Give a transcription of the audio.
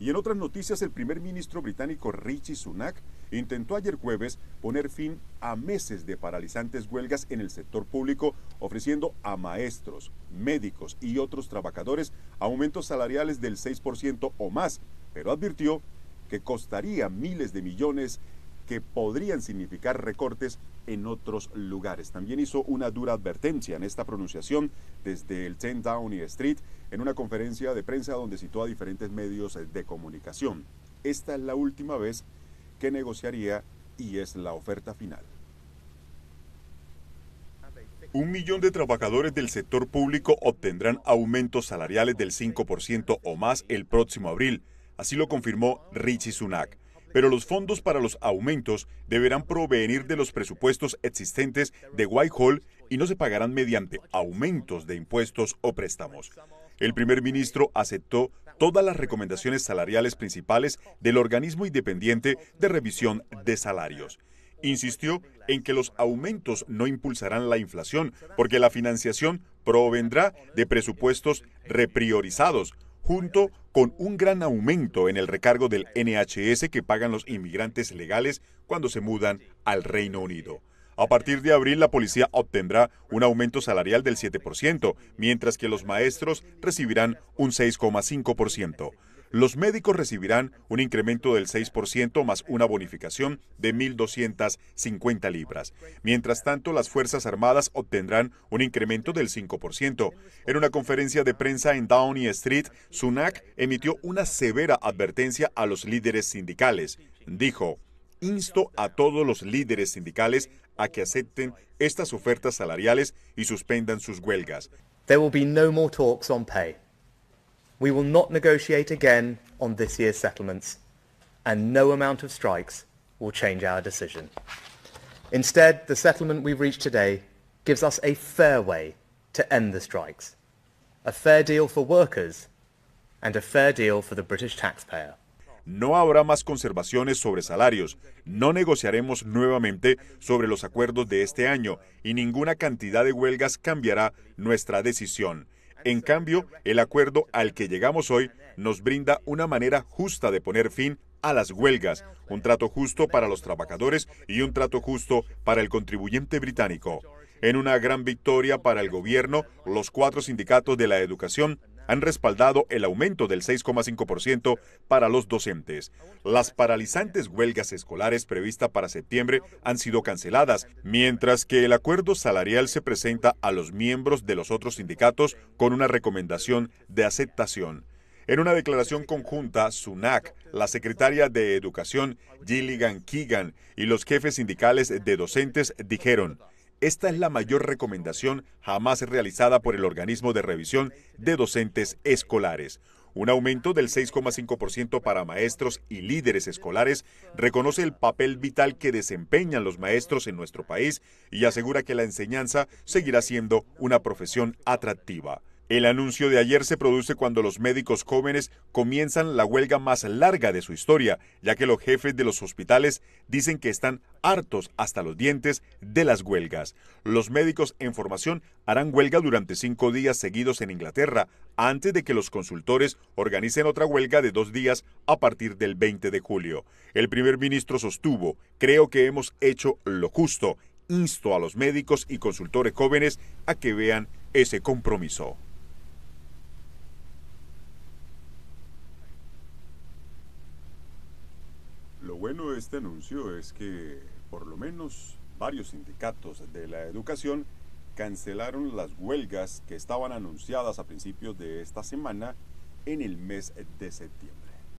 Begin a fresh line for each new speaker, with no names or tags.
Y en otras noticias, el primer ministro británico Richie Sunak intentó ayer jueves poner fin a meses de paralizantes huelgas en el sector público, ofreciendo a maestros, médicos y otros trabajadores aumentos salariales del 6% o más, pero advirtió que costaría miles de millones que podrían significar recortes en otros lugares. También hizo una dura advertencia en esta pronunciación desde el 10 y Street en una conferencia de prensa donde citó a diferentes medios de comunicación. Esta es la última vez que negociaría y es la oferta final. Un millón de trabajadores del sector público obtendrán aumentos salariales del 5% o más el próximo abril, así lo confirmó Richie Sunak pero los fondos para los aumentos deberán provenir de los presupuestos existentes de Whitehall y no se pagarán mediante aumentos de impuestos o préstamos. El primer ministro aceptó todas las recomendaciones salariales principales del organismo independiente de revisión de salarios. Insistió en que los aumentos no impulsarán la inflación porque la financiación provendrá de presupuestos repriorizados, junto con un gran aumento en el recargo del NHS que pagan los inmigrantes legales cuando se mudan al Reino Unido. A partir de abril, la policía obtendrá un aumento salarial del 7%, mientras que los maestros recibirán un 6,5% los médicos recibirán un incremento del 6% más una bonificación de 1.250 libras. Mientras tanto, las Fuerzas Armadas obtendrán un incremento del 5%. En una conferencia de prensa en Downey Street, Sunak emitió una severa advertencia a los líderes sindicales. Dijo, insto a todos los líderes sindicales a que acepten estas ofertas salariales y suspendan sus huelgas. There will be no more talks on pay. We will not negotiate again on this year's settlements, and no amount of strikes will change our decision. Instead, the settlement we've reached today gives us a fair way to end the strikes, a fair deal for workers, and a fair deal for the British taxpayer. no habrá más conservaciones sobre salarios, no negociaremos nuevamente sobre los acuerdos de este año y ninguna cantidad de huelgas cambiará nuestra decisión. En cambio, el acuerdo al que llegamos hoy nos brinda una manera justa de poner fin a las huelgas, un trato justo para los trabajadores y un trato justo para el contribuyente británico. En una gran victoria para el gobierno, los cuatro sindicatos de la educación han respaldado el aumento del 6,5% para los docentes. Las paralizantes huelgas escolares previstas para septiembre han sido canceladas, mientras que el acuerdo salarial se presenta a los miembros de los otros sindicatos con una recomendación de aceptación. En una declaración conjunta, SUNAC, la secretaria de Educación, Gilligan Keegan, y los jefes sindicales de docentes dijeron, esta es la mayor recomendación jamás realizada por el organismo de revisión de docentes escolares. Un aumento del 6,5% para maestros y líderes escolares reconoce el papel vital que desempeñan los maestros en nuestro país y asegura que la enseñanza seguirá siendo una profesión atractiva. El anuncio de ayer se produce cuando los médicos jóvenes comienzan la huelga más larga de su historia, ya que los jefes de los hospitales dicen que están hartos hasta los dientes de las huelgas. Los médicos en formación harán huelga durante cinco días seguidos en Inglaterra, antes de que los consultores organicen otra huelga de dos días a partir del 20 de julio. El primer ministro sostuvo, creo que hemos hecho lo justo, insto a los médicos y consultores jóvenes a que vean ese compromiso. bueno este anuncio es que por lo menos varios sindicatos de la educación cancelaron las huelgas que estaban anunciadas a principios de esta semana en el mes de septiembre.